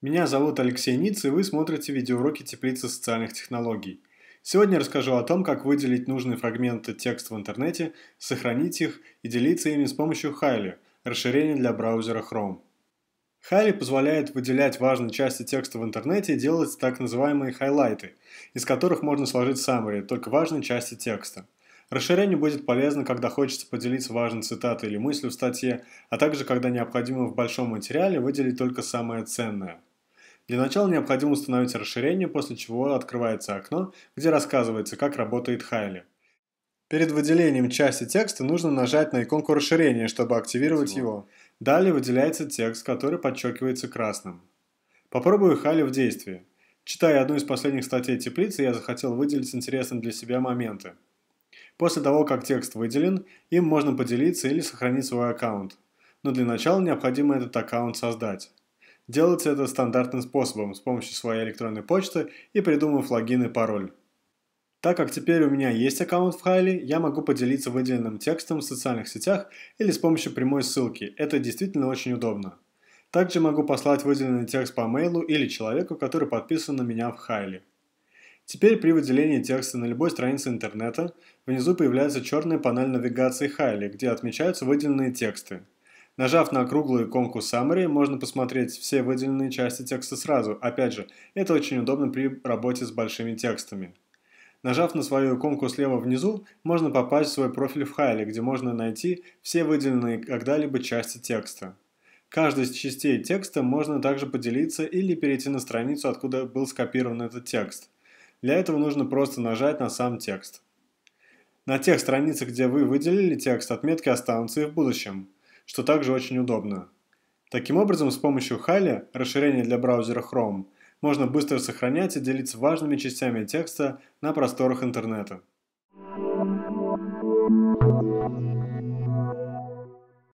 Меня зовут Алексей Ниц, и вы смотрите видеоуроки теплицы социальных технологий. Сегодня расскажу о том, как выделить нужные фрагменты текста в интернете, сохранить их и делиться ими с помощью Хайли, расширения для браузера Chrome. Хайли позволяет выделять важные части текста в интернете и делать так называемые хайлайты, из которых можно сложить summary, только важные части текста – Расширение будет полезно, когда хочется поделиться важной цитатой или мыслью в статье, а также когда необходимо в большом материале выделить только самое ценное. Для начала необходимо установить расширение, после чего открывается окно, где рассказывается, как работает Хайли. Перед выделением части текста нужно нажать на иконку расширения, чтобы активировать его. Далее выделяется текст, который подчеркивается красным. Попробую Хайли в действии. Читая одну из последних статей теплицы, я захотел выделить интересные для себя моменты – После того, как текст выделен, им можно поделиться или сохранить свой аккаунт. Но для начала необходимо этот аккаунт создать. Делается это стандартным способом, с помощью своей электронной почты и придумав логин и пароль. Так как теперь у меня есть аккаунт в Хайле, я могу поделиться выделенным текстом в социальных сетях или с помощью прямой ссылки. Это действительно очень удобно. Также могу послать выделенный текст по мейлу или человеку, который подписан на меня в Хайле. Теперь при выделении текста на любой странице интернета внизу появляется черная панель навигации Хайли, где отмечаются выделенные тексты. Нажав на круглую иконку Summary, можно посмотреть все выделенные части текста сразу. Опять же, это очень удобно при работе с большими текстами. Нажав на свою иконку слева внизу, можно попасть в свой профиль в Хайле, где можно найти все выделенные когда-либо части текста. Каждой из частей текста можно также поделиться или перейти на страницу, откуда был скопирован этот текст – для этого нужно просто нажать на сам текст. На тех страницах, где вы выделили текст, отметки останутся и в будущем, что также очень удобно. Таким образом, с помощью Хали, расширения для браузера Chrome, можно быстро сохранять и делиться важными частями текста на просторах интернета.